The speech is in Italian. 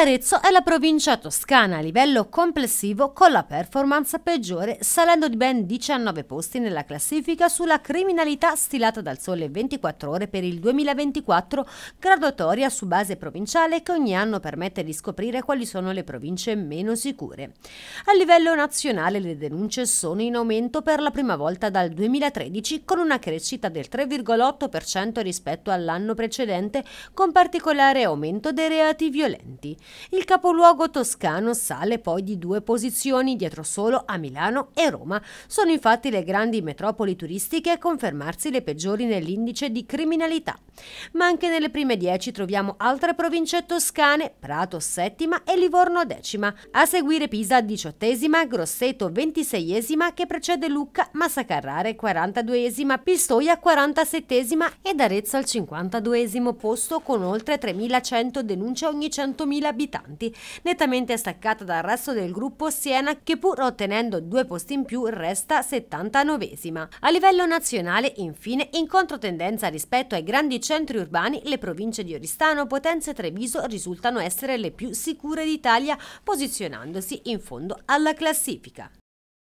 Arezzo è la provincia toscana a livello complessivo con la performance peggiore, salendo di ben 19 posti nella classifica sulla criminalità stilata dal Sole 24 Ore per il 2024, graduatoria su base provinciale che ogni anno permette di scoprire quali sono le province meno sicure. A livello nazionale le denunce sono in aumento per la prima volta dal 2013 con una crescita del 3,8% rispetto all'anno precedente, con particolare aumento dei reati violenti. Il capoluogo toscano sale poi di due posizioni dietro solo a Milano e Roma. Sono infatti le grandi metropoli turistiche a confermarsi le peggiori nell'indice di criminalità. Ma anche nelle prime dieci troviamo altre province toscane, Prato settima e Livorno decima. A seguire Pisa diciottesima, Grosseto ventiseiesima che precede Lucca, Massacarrare quarantaduesima, Pistoia quarantasettesima ed Arezzo al cinquantaduesimo posto con oltre 3.100 denunce ogni 100.000 abitanti abitanti, nettamente staccata dal resto del gruppo Siena che pur ottenendo due posti in più resta 79esima. A livello nazionale, infine, in controtendenza rispetto ai grandi centri urbani, le province di Oristano, Potenza e Treviso risultano essere le più sicure d'Italia, posizionandosi in fondo alla classifica.